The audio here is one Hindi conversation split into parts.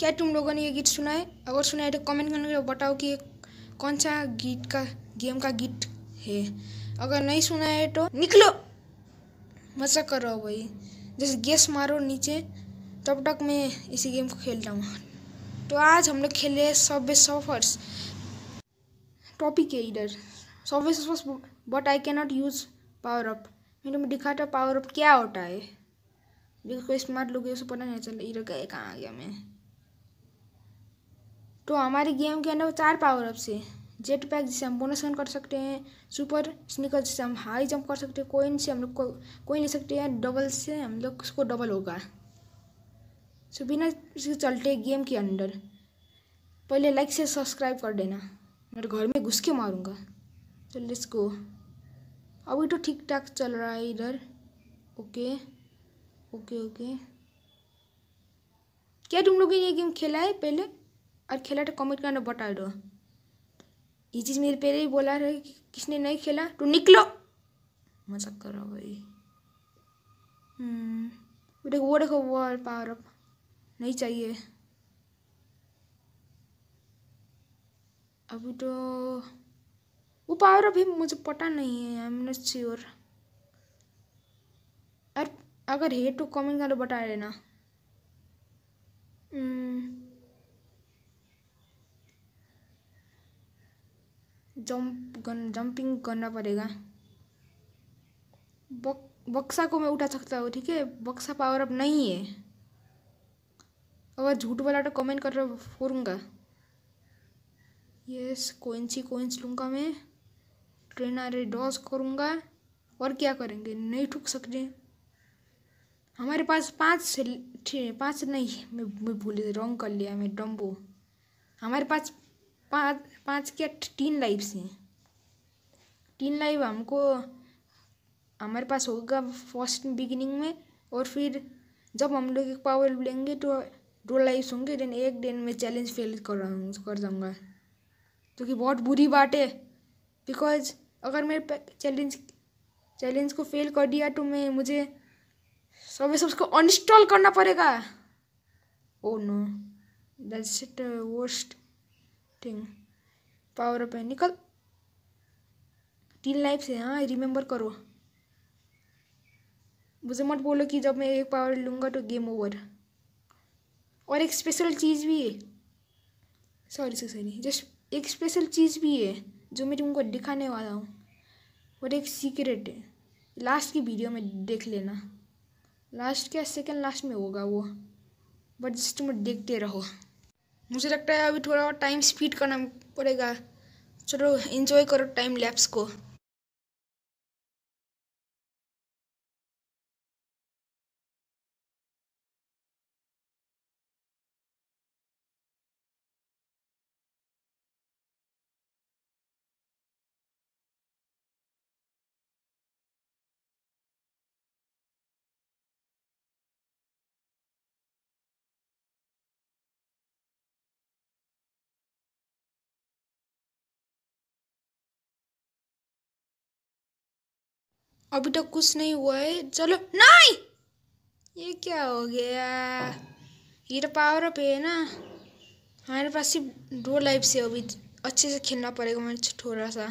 क्या तुम लोगों ने ये गीत सुना है अगर सुना है तो कमेंट करके बताओ कि कौन सा गीत का गेम का गीत है अगर नहीं सुना है तो निकलो मजा करो भाई जैसे गैस मारो नीचे तब तक मैं इसी गेम को खेल रहा हूँ तो आज हम लोग खेले सब सफर्स टॉपिक है इधर सब suffers but I can not use power up मैं तुम्हें दिखाता पावर अप क्या होता है देखो स्मार्ट लोग पता नहीं चल इधर गए कहाँ आ गया मैं तो हमारे गेम के अंदर चार पावर अप्स है जेट पैक जिसे हम बोनस गन कर सकते हैं सुपर स्निकर जिससे हम हाई जंप कर सकते हैं कोइन से हम लोग को कोइन ले सकते हैं डबल से हम लोग उसको डबल होगा सो बिना इसके चलते गेम के अंदर पहले लाइक से सब्सक्राइब कर देना मेरे घर में घुस के मारूंगा तो लेट्स गो अभी तो ठीक ठाक चल रहा है इधर ओके ओके ओके क्या तुम लोगों ने ये गेम खेला है पहले আর कमेंट करना बता दो ये चीज़ मेरे पहले ही बोला रहे कि किसने नहीं खेला तो निकलो मजाक कर रहा भाई हम्म देखो वो देखो वो पावर अप नहीं चाहिए अभी तो वो पावर अभी मुझे पता नहीं है आई एम नॉट श्योर अरे अगर है तो कमेंट करो बता देना जंप गन जंपिंग करना पड़ेगा बक, बक्सा को मैं उठा सकता हूँ ठीक है बक्सा पावर अब नहीं है अगर झूठ वाला तो कमेंट कर रहा फोरूँगा यस ही कोइंस लूँगा मैं ट्रेनर डॉस करूँगा और क्या करेंगे नहीं ठुक सकते हमारे पास पाँच पाँच नहीं मैं मैं भूल रॉन्ग कर लिया मैं डम्बो हमारे पास पाँच पाँच क्या तीन लाइव्स हैं तीन लाइव हमको हमारे पास होगा फर्स्ट बिगिनिंग में और फिर जब हम लोग एक पावर लेंगे तो दो लाइव्स होंगे दिन एक दिन में चैलेंज फेल कर कर जाऊँगा जो कि बहुत बुरी बात है बिकॉज अगर मैं चैलेंज चैलेंज को फेल कर दिया तो मैं मुझे सब सब उसको अनइंस्टॉल करना पड़ेगा oh no that's it worst ठीक है पावर पे निकल तीन लाइफ से हाँ रिमेंबर करो मुझे मत बोलो कि जब मैं एक पावर लूँगा तो गेम ओवर और एक स्पेशल चीज़ भी है सॉरी सर सॉरी जस्ट एक स्पेशल चीज़ भी है जो मैं तुमको दिखाने वाला हूँ और एक सीक्रेट है लास्ट की वीडियो में देख लेना लास्ट क्या सेकंड लास्ट में होगा वो बट जस्ट तुम देखते रहो मुझे लगता है अभी थोड़ा टाइम स्पीड करना पड़ेगा चलो इन्जॉय करो टाइम लैप्स को अभी तक कुछ नहीं हुआ है चलो नहीं ये क्या हो गया ये तो पावर अप है ना हमारे पास सिर्फ दो लाइफ से अभी अच्छे से खेलना पड़ेगा मैं थोड़ा सा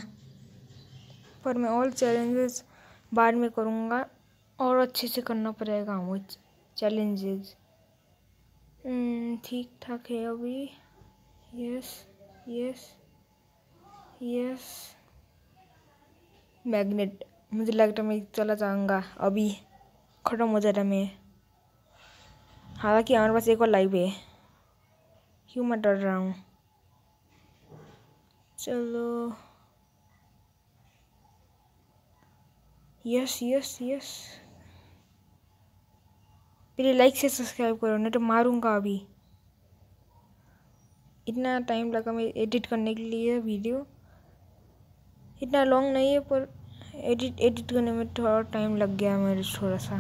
पर मैं ऑल चैलेंजेस बाद में करूँगा और अच्छे से करना पड़ेगा वो चैलेंजेस हम्म, ठीक ठाक है अभी यस यस यस मैग्नेट मुझे लगता है मैं चला जाऊंगा अभी ख़त्म हो जाता मैं हालांकि हमारे पास एक और लाइव है क्यों मैं डर रहा हूँ चलो यस यस यस मेरे लाइक से सब्सक्राइब करो नहीं तो मारूंगा अभी इतना टाइम लगा मैं एडिट करने के लिए वीडियो इतना लॉन्ग नहीं है पर एडिट एडिट करने में थोड़ा टाइम लग गया मेरे थोड़ा सा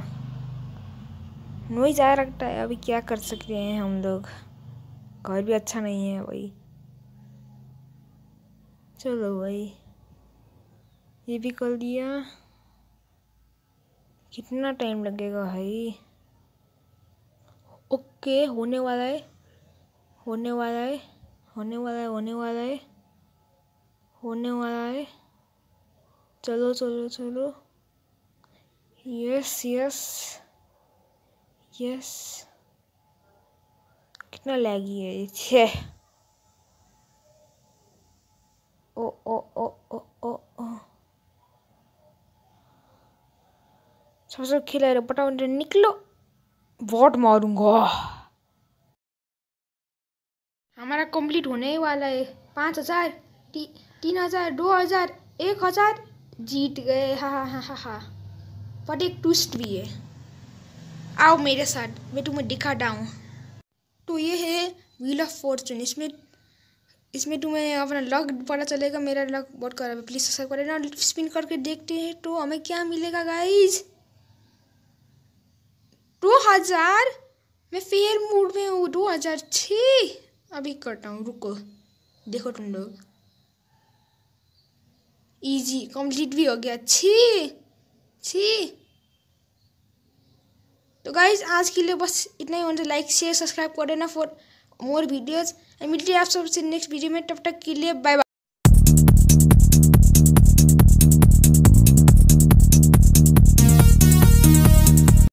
नोइज आ रखता है अभी क्या कर सकते हैं हम लोग घर भी अच्छा नहीं है भाई चलो भाई ये भी कर दिया कितना टाइम लगेगा भाई ओके होने वाला है होने वाला है होने वाला है होने वाला है होने वाला है चलो चलो चलो यस यस यस कितना लैगी है ये ओ ओ ओ ओ ओ ओ सब सब खिला रहे पटाफट निकलो वॉट मारूंगा हमारा कंप्लीट होने ही वाला है पाँच हजार ती, तीन हजार दो हजार एक हजार जीत गए हा हा हा हा हा बट एक ट्विस्ट भी है आओ मेरे साथ मैं तुम्हें दिखाता हूँ तो ये है व्हील ऑफ फॉर्चून इसमें इसमें तुम्हें अपना लक पता चलेगा मेरा लक बहुत खराब है प्लीज़ सब्सक्राइब कर देना स्पिन करके देखते हैं तो हमें क्या मिलेगा गाइज दो हज़ार मैं फेयर मूड में हूँ दो हज़ार छः अभी करता हूँ रुको देखो तुम लोग इजी कंप्लीट भी हो गया छी छी तो गाइज आज के लिए बस इतना ही होना लाइक शेयर सब्सक्राइब कर देना फॉर मोर वीडियोज़ एंड मिलती है आप सबसे नेक्स्ट वीडियो में तब तक के लिए बाय बाय